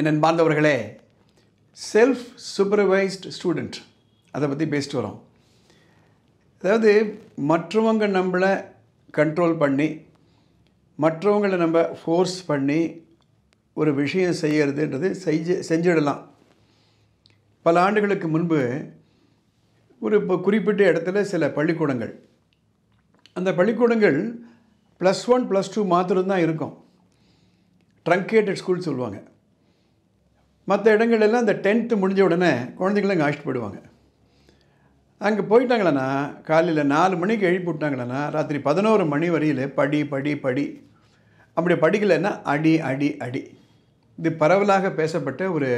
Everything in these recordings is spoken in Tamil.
என் பார்ந்தவர்களே செல்ஃப் சூப்பர்வைஸ்ட் ஸ்டூடெண்ட் அதை பற்றி பேசிட்டு வரோம் அதாவது மற்றவங்க நம்மளை கண்ட்ரோல் பண்ணி மற்றவங்களை நம்ம ஃபோர்ஸ் பண்ணி ஒரு விஷயம் செய்கிறதுன்றது செஞ்சு செஞ்சிடலாம் பல ஆண்டுகளுக்கு முன்பு ஒரு இப்போ குறிப்பிட்ட இடத்துல சில பள்ளிக்கூடங்கள் அந்த பள்ளிக்கூடங்கள் ப்ளஸ் ஒன் ப்ளஸ் டூ மாத்திரம்தான் இருக்கும் ட்ரங்கேட்டட் ஸ்கூல் சொல்லுவாங்க மற்ற இடங்கள்லாம் இந்த டென்த்து முடிஞ்ச உடனே குழந்தைங்கள அங்கே அழைச்சிட்டு போயிடுவாங்க அங்கே போயிட்டாங்களேண்ணா காலையில் நாலு மணிக்கு எழுப்பி விட்டாங்களேண்ணா ராத்திரி பதினோரு மணி வரையில் படி படி படி அப்படி படிக்கலைன்னா அடி அடி அடி இது பரவலாக பேசப்பட்ட ஒரு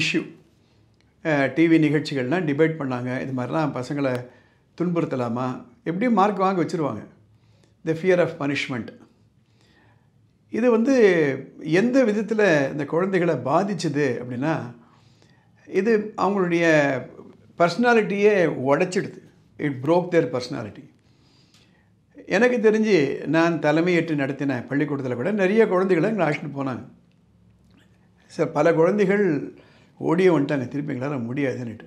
இஷ்யூ டிவி நிகழ்ச்சிகள்லாம் டிபேட் பண்ணாங்க இது மாதிரிலாம் பசங்களை துன்புறுத்தலாமா எப்படியும் மார்க் வாங்க வச்சுருவாங்க த ஃபியர் ஆஃப் பனிஷ்மெண்ட் இது வந்து எந்த விதத்தில் இந்த குழந்தைகளை பாதிச்சுது அப்படின்னா இது அவங்களுடைய பர்சனாலிட்டியே உடச்சிடுது இட் ப்ரோக் தேர் பர்சனாலிட்டி எனக்கு தெரிஞ்சு நான் தலைமையேற்று நடத்தின பள்ளிக்கூடத்தில் கூட நிறைய குழந்தைகளை எங்களை அழைச்சிட்டு போனாங்க சார் பல குழந்தைகள் ஓடியே வந்துட்டாங்க திருப்பி எங்களால் முடியாதுன்னுட்டு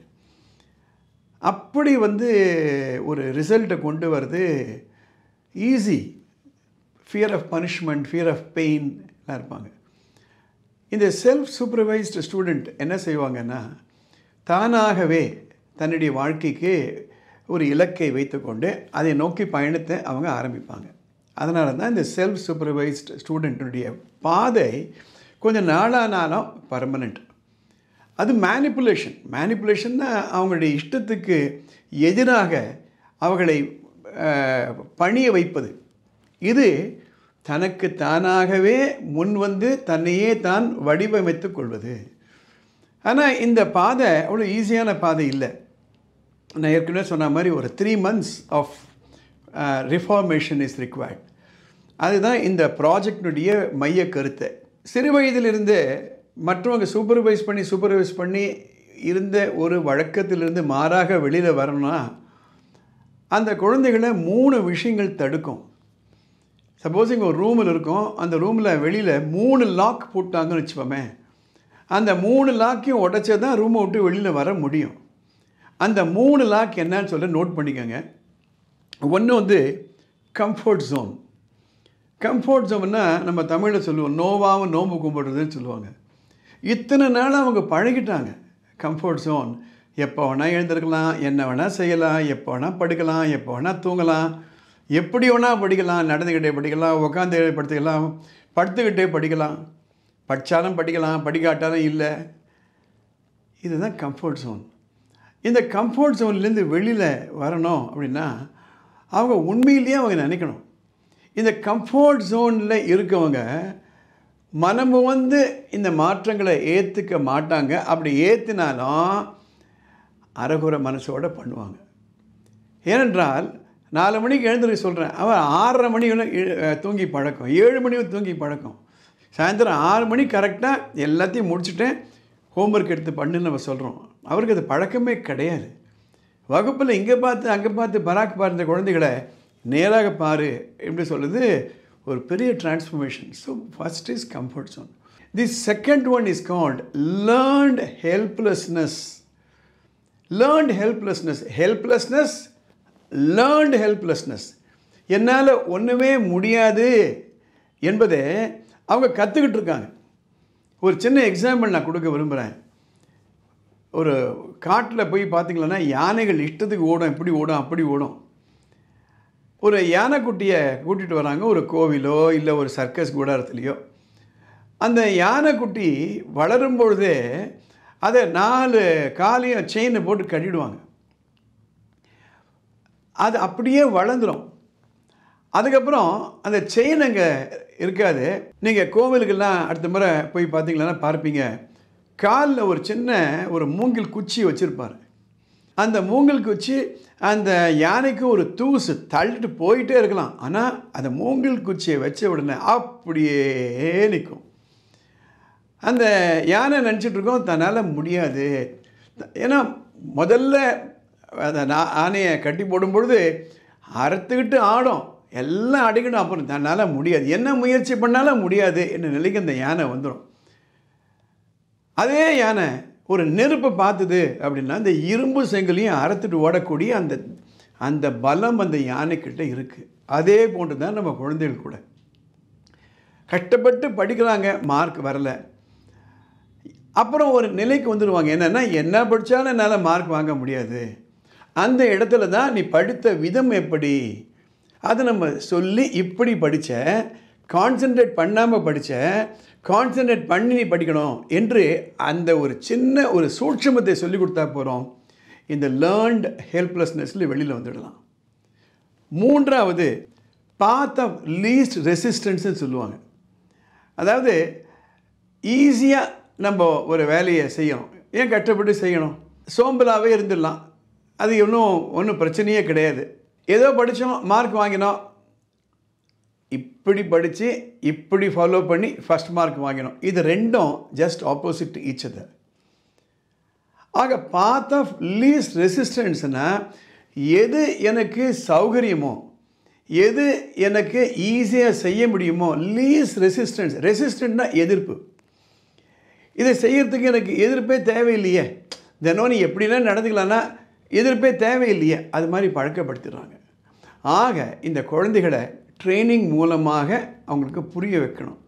அப்படி வந்து ஒரு ரிசல்ட்டை கொண்டு வர்றது easy fear of punishment fear of பெயின்லாம் இருப்பாங்க இந்த செல்ஃப் சூப்பர்வைஸ்டு ஸ்டூடெண்ட் என்ன செய்வாங்கன்னா தானாகவே தன்னுடைய வாழ்க்கைக்கு ஒரு இலக்கை வைத்துக்கொண்டு அதை நோக்கி பயணத்தை அவங்க ஆரம்பிப்பாங்க அதனால தான் இந்த செல்ஃப் சூப்பர்வைஸ்டு ஸ்டூடெண்ட்டுடைய பாதை கொஞ்சம் நாளானாலும் பர்மனெண்ட் அது மேனிப்புலேஷன் மேனிப்புலேஷன்னா அவங்களுடைய இஷ்டத்துக்கு எதிராக அவர்களை பணிய வைப்பது இது தனக்கு தானாகவே முன் வந்து தன்னையே தான் வடிவமைத்து கொள்வது ஆனால் இந்த பாதை அவ்வளோ ஈஸியான பாதை இல்லை நான் ஏற்கனவே சொன்ன மாதிரி ஒரு three months of reformation is required அதுதான் இந்த ப்ராஜெக்டினுடைய மைய கருத்தை சிறு வயதிலிருந்து மற்றவங்க சூப்பர்வைஸ் பண்ணி சூப்பர்வைஸ் பண்ணி இருந்த ஒரு வழக்கத்திலிருந்து மாறாக வெளியில் வரணும்னா அந்த குழந்தைகளை மூணு விஷயங்கள் தடுக்கும் சப்போஸ் இங்கே ஒரு ரூமில் இருக்கும் அந்த ரூமில் வெளியில் மூணு லாக் போட்டாங்கன்னு வச்சுப்போமே அந்த மூணு லாக்கையும் உடச்சே தான் ரூமை விட்டு வெளியில் வர முடியும் அந்த மூணு லாக் என்னன்னு சொல்ல நோட் பண்ணிக்கோங்க ஒன்று வந்து கம்ஃபர்ட் ஜோன் கம்ஃபர்ட் ஜோன்னா நம்ம தமிழில் சொல்லுவோம் நோவாகவும் நோம்பு கும்பிடுறதுன்னு சொல்லுவாங்க இத்தனை நாள் அவங்க பழகிட்டாங்க கம்ஃபர்ட் ஜோன் எப்போ வேணால் எழுந்திருக்கலாம் என்ன வேணால் செய்யலாம் எப்போ வேணால் படுக்கலாம் எப்போ வேணால் தூங்கலாம் எப்படி வேணால் படிக்கலாம் நடந்துக்கிட்டே படிக்கலாம் உட்காந்து படுத்துக்கலாம் படுத்துக்கிட்டே படிக்கலாம் படித்தாலும் படிக்கலாம் படிக்காட்டாலும் இல்லை இதுதான் கம்ஃபர்ட் ஜோன் இந்த கம்ஃபர்ட் ஜோன்லேருந்து வெளியில் வரணும் அப்படின்னா அவங்க உண்மையிலேயே அவங்க நினைக்கணும் இந்த கம்ஃபர்ட் ஜோனில் இருக்கவங்க மனம் வந்து இந்த மாற்றங்களை ஏற்றுக்க மாட்டாங்க அப்படி ஏற்றினாலும் அறகுற மனசோடு பண்ணுவாங்க ஏனென்றால் நாலு மணிக்கு எழுந்துருக்க சொல்கிறேன் அவன் ஆறரை மணி தூங்கி பழக்கம் ஏழு மணி தூங்கி பழக்கம் சாயந்தரம் ஆறு மணி கரெக்டாக எல்லாத்தையும் முடிச்சுட்டேன் ஹோம்ஒர்க் எடுத்து பண்ணுன்னு நம்ம சொல்கிறோம் அவருக்கு அது பழக்கமே கிடையாது வகுப்பில் இங்கே பார்த்து அங்கே பார்த்து பராக் பார்த்த குழந்தைகளை நேராக பாரு எப்படி சொல்கிறது ஒரு பெரிய transformation so first is comfort zone the second one is called learned helplessness learned helplessness helplessness learned helplessness என்னால் ஒன்றுமே முடியாது என்பதை அவங்க கற்றுக்கிட்டு இருக்காங்க ஒரு சின்ன எக்ஸாம்பிள் நான் கொடுக்க விரும்புகிறேன் ஒரு காட்டில் போய் பார்த்திங்களன்னா யானைகள் இஷ்டத்துக்கு ஓடும் இப்படி ஓடும் அப்படி ஓடும் ஒரு யானைக்குட்டியை கூட்டிகிட்டு வராங்க ஒரு கோவிலோ இல்லை ஒரு சர்க்கஸ் கூடாரத்துலேயோ அந்த யானைக்குட்டி வளரும் பொழுதே அதை நாலு காலையும் செயினை போட்டு கட்டிடுவாங்க அது அப்படியே வளர்ந்துடும் அதுக்கப்புறம் அந்த செயின் அங்கே இருக்காது நீங்கள் கோவிலுக்கெல்லாம் அடுத்த முறை போய் பார்த்தீங்களா பார்ப்பீங்க காலில் ஒரு சின்ன ஒரு மூங்கில் குச்சி வச்சுருப்பார் அந்த மூங்கில் குச்சி அந்த யானைக்கு ஒரு தூசு தள்ளிட்டு போயிட்டே இருக்கலாம் ஆனால் அந்த மூங்கில் குச்சியை வச்ச உடனே அப்படியே நிற்கும் அந்த யானை நினச்சிட்ருக்கோம் தன்னால் முடியாது ஏன்னா முதல்ல அந்த நான் ஆணையை கட்டி போடும் பொழுது அறுத்துக்கிட்டு ஆடும் எல்லாம் அடிக்கணும் அப்புறம் தன்னால் முடியாது என்ன முயற்சி பண்ணாலும் முடியாது என்ன நிலைக்கு அந்த யானை வந்துடும் அதே யானை ஒரு நெருப்பை பார்த்தது அப்படின்னா அந்த இரும்பு செங்கலையும் அறுத்துட்டு ஓடக்கூடிய அந்த அந்த பலம் அந்த யானைக்கிட்ட இருக்குது அதே போன்று தான் நம்ம குழந்தைகள் கூட கஷ்டப்பட்டு படிக்கிறாங்க மார்க் வரலை அப்புறம் ஒரு நிலைக்கு வந்துடுவாங்க என்னென்னா என்ன படித்தாலும் என்னால் மார்க் வாங்க முடியாது அந்த இடத்துல தான் நீ படித்த விதம் எப்படி அதை நம்ம சொல்லி இப்படி படித்த கான்சன்ட்ரேட் பண்ணாமல் படித்த கான்சன்ட்ரேட் பண்ணி நீ படிக்கணும் என்று அந்த ஒரு சின்ன ஒரு சூட்சமத்தை சொல்லி கொடுத்தா போகிறோம் இந்த லேர்ன்ட் ஹெல்ப்லெஸ்னஸில் வெளியில் வந்துடலாம் மூன்றாவது பாத் ஆஃப் லீஸ்ட் ரெசிஸ்டன்ஸ்ன்னு சொல்லுவாங்க அதாவது ஈஸியாக நம்ம ஒரு வேலையை செய்யணும் ஏன் கட்டப்பட்டு செய்யணும் சோம்பலாகவே இருந்துடலாம் அது இன்னும் ஒன்றும் பிரச்சனையே கிடையாது ஏதோ படித்தோம் மார்க் வாங்கினோம் இப்படி படித்து இப்படி ஃபாலோ பண்ணி ஃபஸ்ட் மார்க் வாங்கினோம் இது ரெண்டும் ஜஸ்ட் ஆப்போசிட் ஈச் அதர் ஆக பாத் ஆஃப் லீஸ்ட் ரெசிஸ்டன்ஸ்னால் எது எனக்கு சௌகரியமோ எது எனக்கு ஈஸியாக செய்ய முடியுமோ லீஸ் ரெசிஸ்டன்ஸ் ரெசிஸ்டன்ட்னா எதிர்ப்பு இதை செய்கிறதுக்கு எனக்கு எதிர்ப்பே தேவையில்லையே தினம் நீ எப்படிலாம் நடந்துக்கலான்னா எதிர்ப்பே தேவையில்லையே அது மாதிரி பழக்கப்படுத்திடுறாங்க ஆக இந்த குழந்தைகளை ட்ரைனிங் மூலமாக அவங்களுக்கு புரிய வைக்கணும்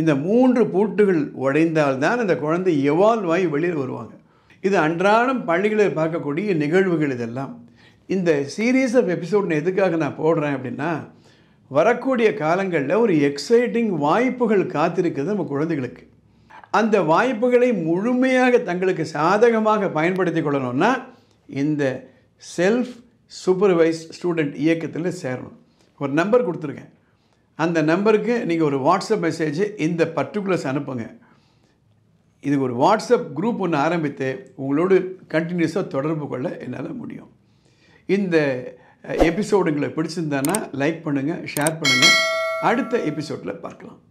இந்த மூன்று பூட்டுகள் உடைந்தால்தான் அந்த குழந்தை எவால்வ் ஆகி வெளியில் வருவாங்க இது அன்றாடம் பள்ளிகளில் பார்க்கக்கூடிய நிகழ்வுகள் இதெல்லாம் இந்த சீரீஸ் ஆஃப் எபிசோட் நான் எதுக்காக நான் போடுறேன் அப்படின்னா வரக்கூடிய காலங்களில் ஒரு எக்ஸைட்டிங் வாய்ப்புகள் காத்திருக்குது நம்ம குழந்தைகளுக்கு அந்த வாய்ப்புகளை முழுமையாக தங்களுக்கு சாதகமாக பயன்படுத்தி கொள்ளணும்னா இந்த செல்ஃப் சூப்பர்வைஸ் ஸ்டூடெண்ட் இயக்கத்தில் சேரணும் ஒரு நம்பர் கொடுத்துருக்கேன் அந்த நம்பருக்கு நீங்கள் ஒரு வாட்ஸ்அப் மெசேஜ் இந்த பர்டிகுலர்ஸ் அனுப்புங்க இது ஒரு வாட்ஸ்அப் குரூப் ஒன்று ஆரம்பித்து உங்களோடு கண்டினியூஸாக தொடர்பு கொள்ள என்னால் முடியும் இந்த எபிசோடு எங்களை பிடிச்சிருந்தானா லைக் பண்ணுங்கள் ஷேர் பண்ணுங்கள் அடுத்த எபிசோடில் பார்க்கலாம்